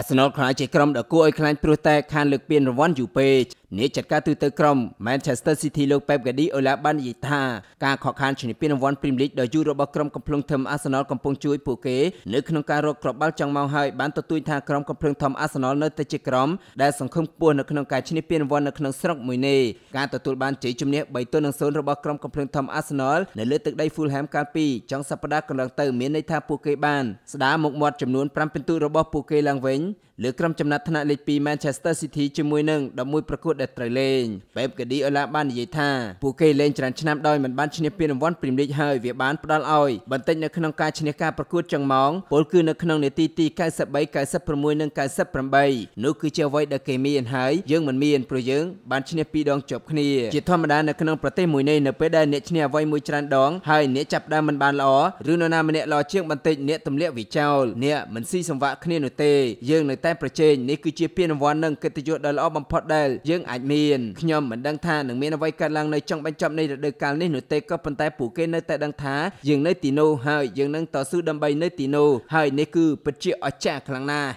Arsenal ខ្លាចជាក្រុមដ៏គួរឲ្យខ្លាចព្រោះតែខានលើកពានរង្វាន់ UP នេះចាត់ការទូទៅក្រុម Manchester City លោក Pep Guardiola បាននិយាយថាការខកខានជំនាញពានរង្វាន់ Premier League ដ៏យូររបស់ក្រុមកំភ្លុងធំ Arsenal កំពុងជួយពួកគេនៅក្នុងការរកគ្រាប់បាល់ចង់មកហើយបានទទូចថាក្រុមកំភ្លុងធំ Arsenal នៅតែជាក្រុមដែលសង្ឃឹមខ្ពស់នៅក្នុងការឈ្នះពានរង្វាន់នៅក្នុងស្រុកមួយនេះការទទួលបានជ័យជំនះ3ទល់នឹង0របស់ក្រុមកំភ្លុងធំ Arsenal នៅលើទឹកដី Fulham កាលពីចុងសប្តាហ៍កន្លងទៅមានន័យថាពួកគេបានស្ដារមុខមាត់ចំនួន5ពិន្ទុរបស់ពួកគេឡើងវិញ thing លើក្រុមចំណាត់ថ្នាក់លេខ2 Manchester City ជាមួយនឹង11ប្រកួតដែលត្រូវលេង Pep Guardiola បាននិយាយថាពួកគេលេងច្រើនឆ្នាំដោយមិនបានឈ្នះពានរង្វាន់ Premier League ហើយវាបានផ្ដល់ឲ្យបន្តិចនៅក្នុងការឈ្នះការប្រកួតចង្មោងពលគឺនៅក្នុងនាទីទី93 96និង98នោះគឺជាអ្វីដែលគេមានហើយយើងមិនមានព្រោះយើងបានឈ្នះពីរដងជាប់គ្នាជាធម្មតានៅក្នុងប្រទេសមួយនេះនៅពេលដែលអ្នកឈ្នះអ្វីមួយច្រើនដងហើយអ្នកចាប់ដើមមិនបានល្អឬនរណាម្នាក់ល្អជាង បន្តិចអ្នកទម្លាក់វាចោលអ្នកមិនស៊ីសង្វាក់គ្នានោះទេយើងនៅតែប្រជែងនេះគឺជាពានរង្វាន់និងកិត្តិយសដ៏ល្អបំផុតដែលយើងអាចមានខ្ញុំមិនដឹងថានឹងមានអ្វីកើតឡើងនៅចុងបញ្ចប់នៃរដូវកាលនេះនោះទេក៏ប៉ុន្តែពួកគេនៅតែដឹងថា យើងនៅទីនោះហើយយើងនឹងតស៊ូដើម្បីនៅទីនោះហើយនេះគឺពិតជាអស្ចារ្យខ្លាំងណាស់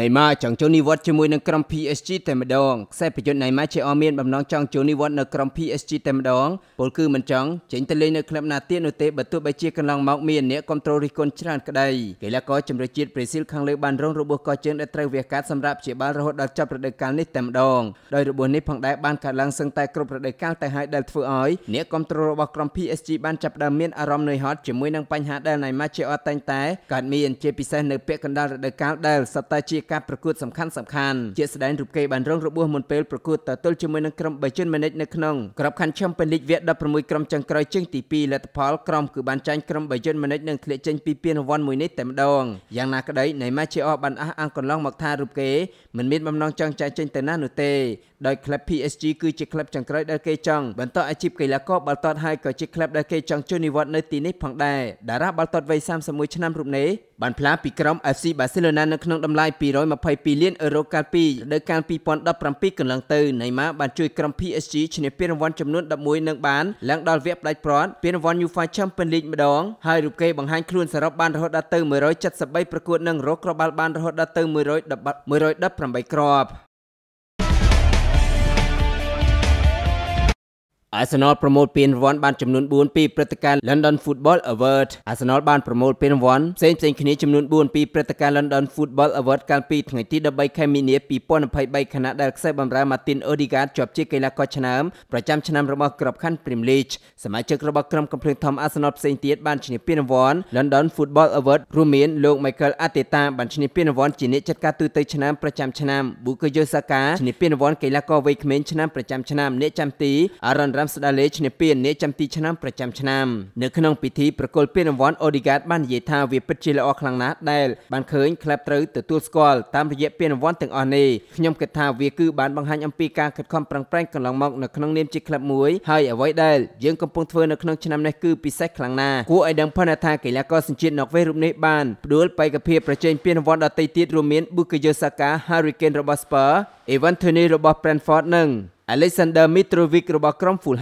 ណេម៉ាចង់ចូលនិវត្តជាមួយនឹងក្រុម PSG តែម្ដងខ្សែប្រយុទ្ធណេម៉ាជាអមមានបំណងចង់ចូលនិវត្តនៅក្រុម PSG តែម្ដងពលគឺមិនចង់ចេញទៅលេងនៅក្លឹបណាទៀតនោះទេបើទោះបីជាកន្លងមកមានអ្នកគ្រប់គ្រងរិះគន់ច្រើនក្តីកីឡាករជម្រើសជាតិប្រេស៊ីលខាងលើបានរងរបួសកជើងដែលត្រូវវះកាត់សម្រាប់ព្យាបាលរហូតដល់ចប់រដូវកាលនេះតែម្ដងដោយរបួសនេះផងដែរបានកើតឡើងសឹងតែគ្រប់រដូវកាលតែហើយដែលធ្វើឲ្យអ្នកគ្រប់គ្រងរបស់ក្រុម PSG បានចាប់ផ្ដើមមានអារម្មណ៍នឿយហត់ជាមួយនឹងបញ្ហាដែលណេម៉ាជាអត់តែងតែកើតមានជាពិសេសនៅពាក់កណ្ដាលរដូវកាលដែលសតើជាការប្រកួតសំខាន់សំខាន់ជាស្ដែងរូបគេបានរងរបួសមុនពេលប្រកួតតទល់ជាមួយនឹងក្រុមបេជិនម៉េនិចនៅក្នុងក្របខ័ណ្ឌ Champions League វគ្គ16ក្រុមចុងក្រោយជើងទី2លទ្ធផលក្រុមគឺបានចាញ់ក្រុមបេជិនម៉េនិចនឹងធ្លាក់ចេញពីពានរង្វាន់មួយនេះតែម្ដងយ៉ាងណាក្ដីនៃម៉ាជាអបានអះអាងកន្លងមកថារូបគេមិនមានបំណងចង់ចាញ់ចេញទៅណានោះទេដោយក្លឹប PSG គឺជាក្លឹបចង្ក្រោយដែលគេចង់បន្តអាជីពកីឡាករបាល់ទាត់ហើយក៏ជាក្លឹបដែលគេចង់ចូលនិវត្តន៍នៅទីនេះផងដែរតារាបាល់ទាត់វ័យ31ឆ្នាំរូបនេះបានផ្លាស់ពីក្រុម FC Barcelona នៅក្នុងតម្លៃ222លានអឺរ៉ូកាលពីរដូវកាល2017កន្លងទៅណេម៉ាបានជួយក្រុម PSG ឈ្នះពានរង្វាន់ចំនួន11នឹងបានឡើងដល់វគ្គផ្ដាច់ព្រាត់ពានរង្វាន់ UEFA Champions League ម្ដងហើយរូបគេបង្ហាញខ្លួនសរុបបានរហូតដល់ទៅ173ប្រកួតនិងរកគ្រាប់បាល់បានរហូតដល់ទៅ118 118គ្រាប់ Arsenal ប្រមូលពានរង្វាន់បានចំនួន4ពីព្រឹត្តិការណ៍ London Football Award Arsenal បានប្រមូលពានរង្វាន់ផ្សេងៗគ្នាចំនួន4ពីព្រឹត្តិការណ៍ London Football Award កាលពីថ្ងៃទី13ខែមីនា2023ខណៈដែលខ្សែបម្រើ Martin Odegaard ជាប់ជាកីឡាករឆ្នើមប្រចាំឆ្នាំរបស់ក្របខ័ណ្ឌ Premier League សមាជិករបស់ក្រុមកំភ្លើងធំ Arsenal ផ្សេងទៀតបានឈ្នះពានរង្វាន់ London Football Award រួមមានលោក Michael Arteta បានឈ្នះពានរង្វាន់ជាអ្នកចាត់ការទូទៅឆ្នាំប្រចាំឆ្នាំ Bukayo Saka ឈ្នះពានរង្វាន់កីឡាករវ័យក្មេងឆ្នាំប្រចាំឆ្នាំអ្នកចាំទី Aaron មស្ដាលេឈ្នះពាននាយចាំទីឆ្នាំប្រចាំឆ្នាំនៅក្នុងពិធីប្រគល់ពានរង្វាន់ Odegaard បាននិយាយថាវាពិតជាល្អខ្លាំងណាស់ដែលបានឃើញក្លឹបត្រូវទទួលស្គាល់តាមរយៈពានរង្វាន់ទាំងអស់នេះខ្ញុំគិតថាវាគឺបានបង្ហាញអំពីការខិតខំប្រឹងប្រែងកន្លងមកនៅក្នុងនាមជាក្លឹបមួយហើយអ្វីដែលយើងកំពុងធ្វើនៅក្នុងឆ្នាំនេះគឺពិសេសខ្លាំងណាស់គួរឲ្យដឹងផុនថាកីឡាករសញ្ជាតិណ័រវេសរូបនេះបានផ្ដួលបេក្ខភាពប្រជែងពានរង្វាន់ដទៃទៀតរួមមាន Bukayo Saka Hurricane របស់ Spurs Evan Toney របស់ Brentford និងอเล็กซานเดอร์มิตรวิกรบกรក្រុម f u l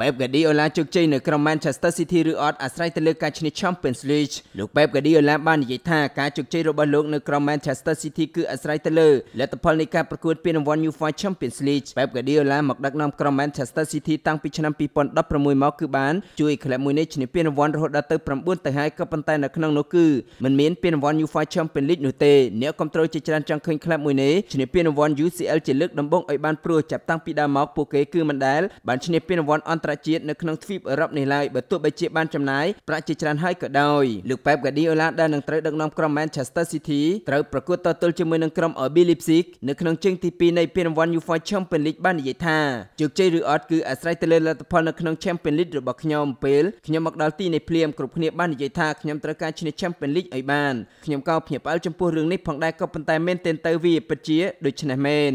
បែបកាឌីអូឡាជោគជ័យនៅក្រុម Manchester City ឬអត់អាស្រ័យទៅលើការឈ្នះ Champions League លោកបែបកាឌីអូឡាបាននិយាយថាការជោគជ័យរបស់លោកនៅក្រុម Manchester City គឺអាស្រ័យទៅលើលទ្ធផលនៃការប្រកួតពានរង្វាន់ UEFA Champions League បែបកាឌីអូឡាមកដឹកនាំក្រុម Manchester City តាំងពីឆ្នាំ2016មកគឺបានជួយក្លឹបមួយនេះឈ្នះពានរង្វាន់រហូតដល់ទៅ9ទៅហើយក៏ប៉ុន្តែនៅក្នុងនោះគឺមិនមានពានរង្វាន់ UEFA Champions League នោះទេអ្នកគ្រប់គ្រងជាច្រើនចង់ឃើញក្លឹបមួយនេះឈ្នះពានរង្វាន់ UCL ជាលើកដំបូងឲ្យបានព្រោះចាប់តាំងពីដើមមកពួកគេគឺមិនដែលបានឈ្នះពានរង្វាន់អន្តររជាតិនៅក្នុងទ្វីបអឺរ៉ុបនេះឡើយបើទោះបីជាបានចំណាយប្រាក់ជាច្រើនហើយក៏ដោយលោកប៉េបហ្គាឌីអូឡាដែលនឹងត្រូវដឹកនាំក្រុម Manchester City ត្រូវប្រកួតតទល់ជាមួយនឹងក្រុម RB Leipzig នៅក្នុងជើងទី2នៃពានរង្វាន់ UEFA Champions League បាននិយាយថាជោគជ័យឬអត់គឺអាស្រ័យទៅលើលទ្ធផលនៅក្នុង Champions League របស់ខ្ញុំពេលខ្ញុំមកដល់ទីនេះភ្លាមគ្រប់គ្នាបាននិយាយថាខ្ញុំត្រូវការឈ្នះ Champions League ឲ្យបានខ្ញុំក៏ភ្ញាក់ផ្អើលចំពោះរឿងនេះផងដែរក៏ប៉ុន្តែមែនទែនទៅវាពិតជាដូច្នេះមែន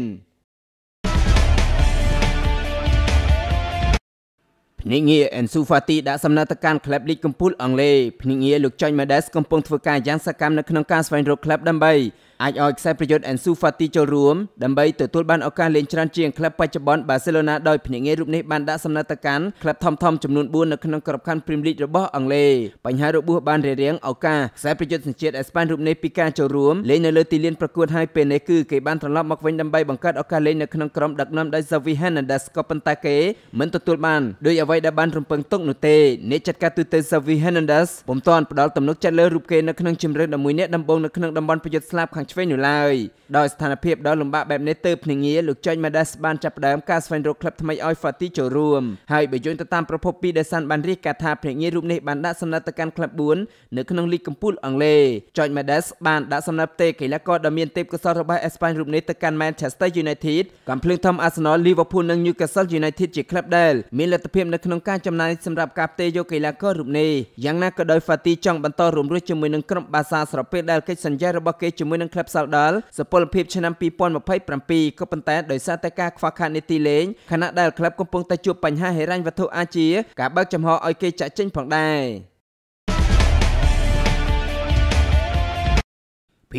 ភ្នាក់ងារ Ansu Fati ដាក់សំណើទៅកាន់ក្លឹបលីកកំពូលអង់គ្លេសភ្នាក់ងារលោកចាញ់ Mendes កំពុងធ្វើការយ៉ាងសកម្មនៅក្នុងការស្វែងរកក្លឹបដើម្បីអាចឲ្យខ្សែប្រយុទ្ធអេនស៊ូហ្វាទីចូលរួមដើម្បីទទួលបានឱកាសលេងច្រើនជាងក្លឹបបច្ចុប្បន្នបាសេឡូណាដោយភ្នាក់ងាររូបនេះបានដាក់សំណត្តិទៅកាន់ក្លឹបធំធំចំនួន4នៅក្នុងក្របខ័ណ្ឌព្រីមលីករបស់អង់គ្លេសបញ្ហារបួសបានរារាំងឱកាសខ្សែប្រយុទ្ធសញ្ជាតិអេស្ប៉ាញរូបនេះពីការចូលរួមលេងនៅលើទីលាន ប្រកួតហើយពេលនេះគឺគេបានត្រឡប់មកវិញដើម្បីបង្កើតឱកាសលេងនៅក្នុងក្រុមដឹកនាំដោយ Xavi Hernandez ក៏ប៉ុន្តែគេមិនទទួលបានដោយអ្វីដែលបានរំពឹងទុកនោះទេអ្នកចាត់ការទូត Xavi Hernandez ពុំទាន់ផ្ដល់ទំនុកចិត្តលើរូបគេនៅក្នុងជម្រើស11នាក់ដំបូងនៅក្នុងតំបន់ប្រយុទ្ធស្លាប់ខាងឆ្វេងនោះឡើយដោយស្ថានភាពដ៏លំបាកបែបនេះទើបភ្នាក់ងារលោកចាញ់ម៉ាដាសបានចាប់ផ្ដើមការស្វែងរកក្លឹបថ្មីឲ្យ Fati ចូលរួមហើយបើយោងទៅតាមប្រភពពីដែលសានបានរាយការណ៍ថាភ្នាក់ងាររូបនេះបានដាក់សំណើទៅកាន់ក្លឹប4នៅក្នុងលីកកំពូលអង់គ្លេសចាញ់ម៉ាដាសបានដាក់សំណើផ្ទេកីឡាករដ៏មានទេពកោសល្យរបស់អេស្ប៉ាញរូបនេះទៅកាន់ Manchester United កំភ្លើងធំ Arsenal Liverpool និង Newcastle United ជាក្លឹបដែលមានលទ្ធភាពនៅក្នុងការចំណាយសម្រាប់ការផ្ទេរយកកីឡាកររូបនេះយ៉ាងណាក៏ដោយ Fati ចង់បន្តរួមរស់ជាមួយនឹងក្រុមបាសាស្រពេលដែលកិច្ចសន្យារបស់គេជាមួយនឹងក្លឹបសាល់ដាល់សពលភាពឆ្នាំ2027ក៏ប៉ុន្តែដោយសារតែការខ្វះខាតនីតិលេងខណៈដែលក្លឹបកំពុងតែជួបបញ្ហាហិរញ្ញវត្ថុអាចជាការបើកចំហឲ្យគេចាក់ចេញផងដែរ។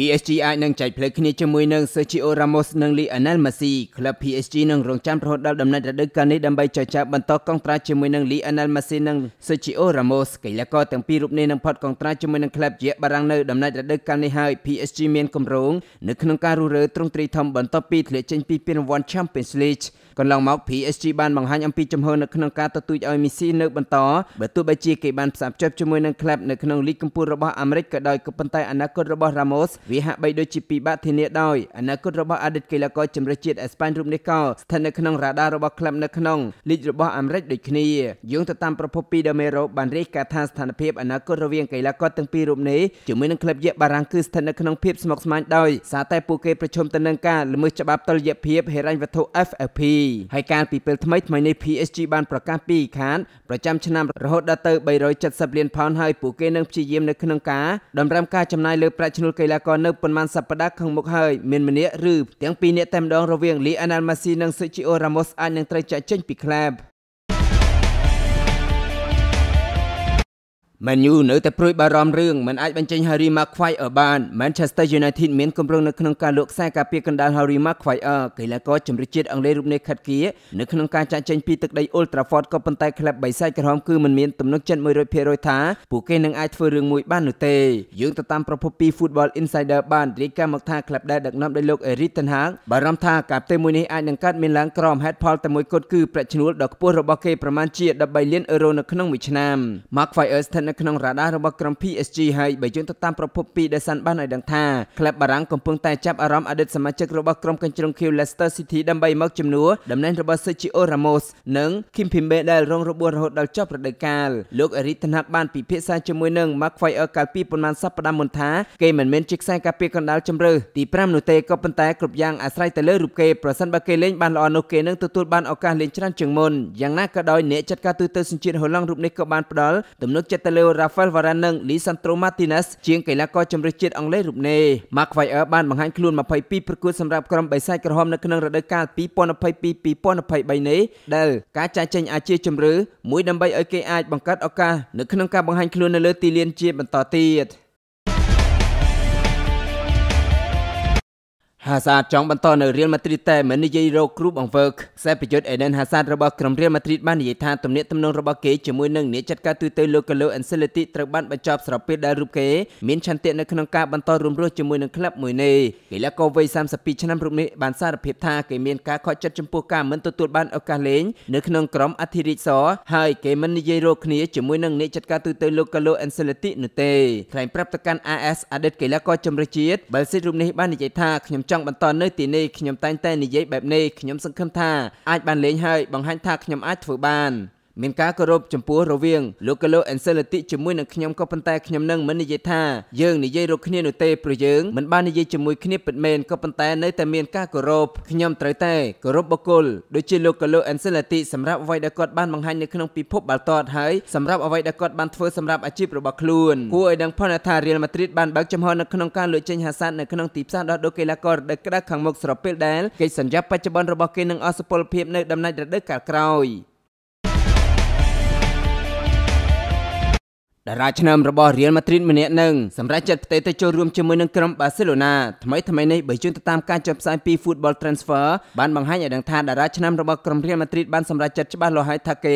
PSG អាចនឹងចែកផ្លេចគ្នាជាមួយនឹង Sergio Ramos និង Lionel Messi ក្លឹប PSG នឹងរងចាំរហូតដល់ដំណាច់រដូវកាលនេះដើម្បីចរចាបន្តកងត្រាជាមួយនឹង Lionel Messi និង Sergio Ramos កីឡាករទាំងពីររូបនេះនឹងផុតកងត្រាជាមួយនឹងក្លឹបជាបារាំងនៅដំណាច់រដូវកាលនេះហើយ PSG មានគម្រោងនៅក្នុងការរុះរើទ្រង់ទ្រាយធំបន្ទាប់ពីធ្លាក់ចេញពីពានរង្វាន់ Champions League កន្លងមក PSG បានបង្ហាញអំពីចំហនៅក្នុងការទទូចឲ្យ Messi នៅបន្តបើទោះបីជាគេបានផ្សារភ្ជាប់ជាមួយនឹងក្លឹបនៅក្នុងលីកកំពូលរបស់អាមេរិកក៏ដោយក៏ប៉ុន្តែអនាគតរបស់ Ramos វាហាក់បីដូចជាពិបាកធានាដោយអនាគតរបស់អតីតកីឡាករជម្រើសជាតិអេស្ប៉ាញរូបនេះក៏ស្ថិតនៅក្នុងរ៉ាដារបស់ក្លឹបនៅក្នុងលីករបស់អាមេរិកដូចគ្នាយោងទៅតាមប្រភពពីដេមេរ៉ូបានរាយការណ៍ថាស្ថានភាពអនាគតរវាងកីឡាករទាំងពីររូបនេះជាមួយនឹងក្លឹបយក្សបារាំងគឺស្ថិតនៅក្នុងភាពស្មុគស្មាញដោយសារតែពួកគេប្រឈមទៅនឹងការល្មើសច្បាប់តុល្យភាពហិរញ្ញវត្ថុ FFP ហើយការពីពេលថ្មីថ្មីនេះ PSG បានប្រកាសពីខានប្រចាំឆ្នាំរហូតដល់ទៅ370លានផោនហើយពួកគេនឹងព្យាយាមនៅក្នុងការតម្រាំការចំណាយលើប្រាក់ឈ្នួលកីឡាករក៏នៅប៉ុន្មានសប្តាហ៍ខាងមុខហើយមានម្នាក់ឬទាំងពីរនាក់តែម្ដងរវាងលីអាណាល់ម៉ាស៊ីនិងសេជីអូរ៉ាម៉ូសអាចនឹងត្រូវចាក់ចេញពីក្លាប Man U នៅតែព្រួយបារម្ភរឿងមិនអាចបញ្ចេញ Harry Maguire ឲ្យបាន Manchester United មានគម្រោងនៅក្នុងការលក់ខ្សែការពារកណ្ដាល Harry Maguire កីឡាករជម្រើសជាតិអង់គ្លេសរូបនេះខិតគៀនៅក្នុងការចាក់ចេញពីទឹកដី Old Trafford ក៏ប៉ុន្តែក្លឹបបិសាចក្រហមគឺមិនមានទំនុកចិត្ត100%ថាពួកគេនឹងអាចធ្វើរឿងមួយបាននោះទេយើងទៅតាមប្រភពពី Football Insider បានរាយការណ៍មកថាក្លឹបដែលដឹកនាំដោយលោក Erik ten Hag បារម្ភថាការផ្ទេរមួយនេះអាចនឹងកើតមានឡើងក្រោមហេតុផលតែមួយគត់គឺប្រាក់ឈ្នួលដ៏ខ្ពស់របស់គេប្រមាណជា13លានអឺរ៉ូនៅក្នុងមួយឆ្នាំ Maguire ស្ថិតនៅក្នុងរ៉ាដារបស់ក្រុម PSG ហើយបើយើងទៅតាមប្រភពពីដែលសានបានឲ្យដឹងថាក្លឹបបារាំងកំពុងតែចាប់អារម្មណ៍អតីតសមាជិករបស់ក្រុមកញ្ជ្រឹងខៀវ Leicester City ដើម្បីមកជំនួសតំណែងរបស់ Sergio Ramos និង Kim Pembe ដែលរងរបួសរហូតដល់ចប់រដូវកាលលោក Erik ten Hag បានពិភាក្សាជាមួយនឹង Mark Fire កាលពីប៉ុន្មានសប្តាហ៍មុនថាគេមិនមែនជាខ្សែការពារកណ្ដាលជម្រើសទី5នោះទេក៏ប៉ុន្តែគ្រប់យ៉ាងអាស្រ័យទៅលើរូបគេប្រសិនបើគេលេងបានល្អនោះគេនឹងទទួលបានឱកាសលេងច្រើនជាងមុនយ៉ាងណាក៏ដោយអ្នកចាត់ការទូតទៅសញ្ជាតិហូឡង់រូបនេះក៏បានផ្ដល់ទំនុកចិត្តទៅ Leo Rafael Varane និង Lisandro Martinez ជាងកីឡាករជម្រើសជាតិអង់គ្លេសរូបនេះ Mark Cuellar បានបង្ហាញខ្លួន22ប្រកួតសម្រាប់ក្រុមបេសាយក្រហមនៅក្នុងរដូវកាល2022-2023នេះដែលការចាក់ចេញអាចជាជម្រើសមួយដើម្បីឲ្យគេអាច បង្កើតឱកាសនៅក្នុងការបង្ហាញខ្លួននៅលើទីលានជាបន្តទៀត។ហាសាតចង់បន្តនៅរៀលម៉ាឌ្រីតតែមិននិយាយរកគ្រូបង្វើខ្សែប្រយុទ្ធអេដិនហាសាតរបស់ក្រុមរៀលម៉ាឌ្រីតបាននិយាយថាទំនាក់ទំនងរបស់គេជាមួយនឹងអ្នកចាត់ការទូទៅលោកកាឡូអិនសេលទីត្រូវបានបញ្ចប់ស្របពេលដែលរូបគេមានឆន្ទៈនៅក្នុងការបន្តរួមរស់ជាមួយនឹងក្លឹបមួយនេះកីឡាករវ័យ32ឆ្នាំរូបនេះបានសារភាពថាគេមានការខកចិត្តចំពោះការមិនទទួលបានឱកាសលេងនៅក្នុងក្រុមអធិរាជសហើយគេមិននិយាយរកគ្នាជាមួយនឹងអ្នកចាត់ការទូទៅលោកកាឡូអិនសេលទីនោះទេថ្លែងប្រាប់ទៅកាន់ AS អតីតកីឡាករចម្រិះជាតិបែលស៊ីតរូបនេះបាននិយាយថាខ្ញុំចង់ង់បន្តនៅទីនេះខ្ញុំតែងតែនិយាយបែបនេះខ្ញុំសង្ឃឹមថាអាចបានលេងហើយបង្ហាញថាខ្ញុំអាចធ្វើបាន។មានការគោរពចំពោះរវាងលោកកឡូអិនសិលតិជាមួយនឹងខ្ញុំក៏ប៉ុន្តែខ្ញុំនឹងមិននិយាយថាយើងនិយាយរកគ្នានោះទេព្រោះយើងមិនបាននិយាយជាមួយគ្នាពិតមែនក៏ប៉ុន្តែនៅតែមានការគោរពខ្ញុំត្រូវតែគោរពបុគ្គលដូចជាលោកកឡូអិនសិលតិសម្រាប់អ្វីដែលគាត់បានបង្ហាញនៅក្នុងពិភពបាល់ទាត់ហើយសម្រាប់អ្វីដែលគាត់បានធ្វើសម្រាប់អាជីពរបស់ខ្លួនគួរឲ្យដឹងផងថា Real Madrid បានបើកចំហនៅក្នុងការលើកចេញហាសាតនៅក្នុងទីផ្សារដោះដូរកីឡាកររដូវក្តៅខាងមុខស្របពេលដែលកិច្ចសន្យាបច្ចុប្បន្នរបស់គេនឹងអស់សុពលភាពនៅដំណាច់រដូវកាលក្រោយ។តារាឆ្នាំរបស់រៀលម៉ាឌ្រីតម្នាក់នឹងសម្រេចចិត្តផ្ទេរទៅចូលរួមជាមួយនឹងក្រុមបាសេឡូណាថ្មីថ្មីនេះបើយោងទៅតាមការចុះផ្សាយពី Football Transfer បានបង្ហាញឲ្យដឹងថាតារាឆ្នាំរបស់ក្រុមរៀលម៉ាឌ្រីតបានសម្រេចចិត្តច្បាស់លាស់ហើយថាគេ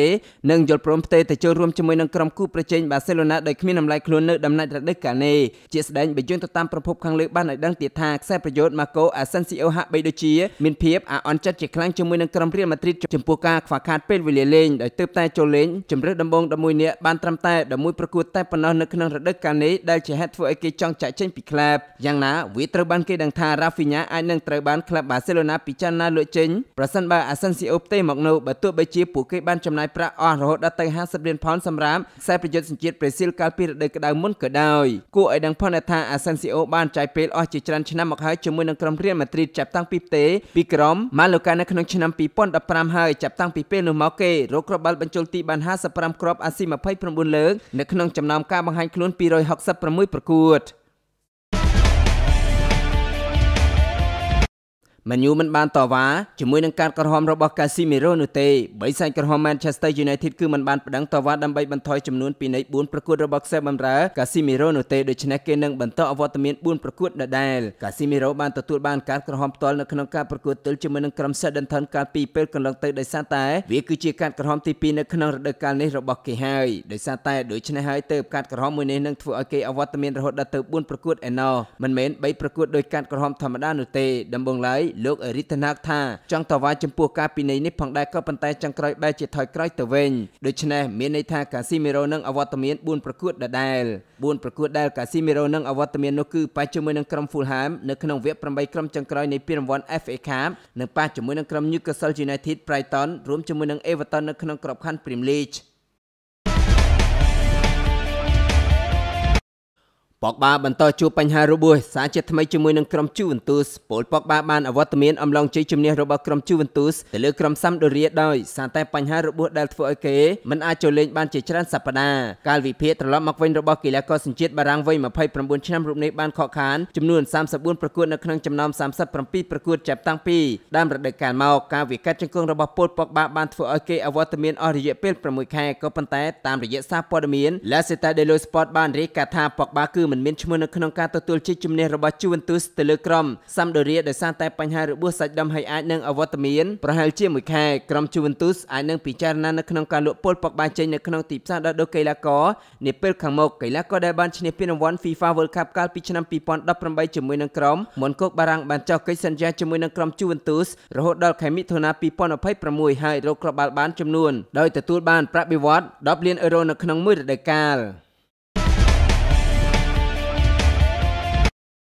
នឹងយល់ព្រមផ្ទេរទៅចូលរួមជាមួយនឹងក្រុមគូប្រជែងបាសេឡូណាដោយគ្មានអំឡាយខ្លួននៅដំណាច់រដូវកាលនេះជាស្ដែងបើយោងទៅតាមប្រភពខាងលើបានឲ្យដឹងទៀតថាខ្សែប្រយោជន៍ Marco Asensio ហាក់បីដូចជាមានភាពអាអន់ចិត្តជាខ្លាំងជាមួយនឹងក្រុមរៀលម៉ាឌ្រីតចំពោះការខ្វះខាតពេលវេលាលេងដោយទើបតែចូលលេងជម្រើសដំបូង11នាក់បានត្រឹមតែ11ប្រគួតតតែប៉ុណ្ណោះនៅ ក្នុងរដូវកាលនេះដែលជាហេតុធ្វើឲ្យគេចង់ចាក់ចេញពីក្លឹបយ៉ាងណាវាត្រូវបានគេដឹងថា Rafinha អាចនឹងត្រូវបានក្លឹប Barcelona ពិចារណាលួចចេញប្រសិនបើ Asensio ផ្ទេរមកនៅបើទោះបីជាពួកគេបានចំណាយប្រាក់អស់រហូតដល់ទៅ50លានផុនសម្រាប់ខ្សែប្រយុទ្ធសញ្ជាតិប្រេស៊ីលកាលពីរដូវក្តៅមុនក៏ដោយគួរឲ្យដឹងផងថា Asensio បានចាយពេលអស់ជាច្រើនឆ្នាំមកហើយជាមួយនឹងក្រុមរៀលម៉ាឌ្រីតចាប់តាំងពីផ្ទេរពីក្រុម Mallorca នៅក្នុងឆ្នាំ2015ហើយចាប់តាំងពីពេលនោះមកគេរកគ្រាប់បាល់បញ្ចូលទីបាន55គ្រាប់អាស៊ី29លើកនៅក្នុងចំណោមការបង្ហាញខ្លួន266ប្រកួត។ Man U មិនបានតវ៉ាជាមួយនឹងការក្រហមរបស់ Casemiro នោះទេបីសាច់ក្រហម Manchester United គឺមិនបានប្តឹងតវ៉ាដើម្បីបន្ថយចំនួនពីនៃ4ប្រកួតរបស់ខ្សែបម្រើ Casemiro នោះទេដូច្នេះគេនឹងបន្តអវត្តមាន4ប្រកួតដដែល Casemiro បានទទួលបានការក្រហមផ្ទាល់នៅក្នុងការប្រកួតទិលជាមួយនឹងក្រុម Southampton កាលពីពេលកន្លងទៅដោយសារតែ វាគឺជាការក្រហមទី2នៅក្នុងរដូវកាលនេះរបស់គេហើយដោយសារតែដូច្នេះហើយទើបការក្រហមមួយនេះនឹងធ្វើឲ្យគេអវត្តមានរហូតដល់ទៅ4ប្រកួតឯណោះមិនមែន3ប្រកួតដោយការក្រហមធម្មតានោះទេដំបូងឡើយលោករិទ្ធនាកថាចង់តវ៉ាចំពោះការពិន័យនេះផងដែរក៏ប៉ុន្តែចង់ក្រោយបែរជាថយក្រោយទៅវិញដូច្នេះមានន័យថាកាស៊ីមីរ៉ូនឹងអវត្តមាន4ប្រកួតដដែល4ប្រកួតដែលកាស៊ីមីរ៉ូនឹងអវត្តមាននោះគឺប៉ះជាមួយនឹងក្រុម Fulham នៅក្នុងវគ្គ8ក្រុមចុងក្រោយនៃពានរង្វាន់ FA Cup និងប៉ះជាមួយនឹងក្រុម Newcastle United Brighton រួមជាមួយនឹង Everton នៅក្នុងក្របខ័ណ្ឌ Premier League ប៉ុកបាបន្តជួបបញ្ហារបួសសារជាថ្មីជាមួយនឹងក្រុមជូវិនទូសពលប៉ុកបាបានអវត្តមានអំឡុងជ័យជំនះរបស់ក្រុមជូវិនទូសទៅលើក្រុមសាំដូរីដោយសារតែបញ្ហារបួសដែលធ្វើឲ្យគេមិនអាចចូលលេង បានជាច្រើនសប្តាហ៍កាលវិភាគត្រឡប់មកវិញរបស់កីឡាករសញ្ជាតិបារាំងវ័យ29ឆ្នាំរូបនេះបានខកខានចំនួន34ប្រកួតនៅក្នុងចំណោម37ប្រកួតចាប់តាំងពីដើមរដូវកាលមកការវិកាត់ជង្គង់របស់ពលប៉ុកបាបានធ្វើឲ្យគេអវត្តមានអស់រយៈពេល6ខែក៏ប៉ុន្តែតាមរយៈសារព័ត៌មាន La Città dello Sport បានរាយការណ៍ថាប៉ុកបាគឺមិនមានឈ្មោះនៅក្នុងការទទួលជ័យជំនះរបស់ Juventus ទៅលើក្រុម Sampdoria ដោយសារតែបញ្ហារបួសសាច់ដុំហើយអាចនឹងអវត្តមានប្រហែលជាមួយខែក្រុម Juventus អាចនឹងពិចារណានៅក្នុងការលក់ពលពកបាចេញនៅក្នុងទីផ្សារដោះដូរកីឡាករនាពេលខាងមុខកីឡាករដែលបានឈ្នះពានរង្វាន់ FIFA World Cup កាលពីឆ្នាំ2018ជាមួយនឹងក្រុមមុនកូកបារាំងបានចុះកិច្ចសន្យាជាមួយនឹងក្រុម Juventus រហូតដល់ខែមិថុនា2026ហើយរកគ្រាប់បាល់បានចំនួនដោយទទួលបានប្រាក់បៀវត្ស10លានអឺរ៉ូនៅក្នុងមួយរដូវកាល។